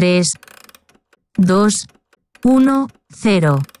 3, 2, 1, 0.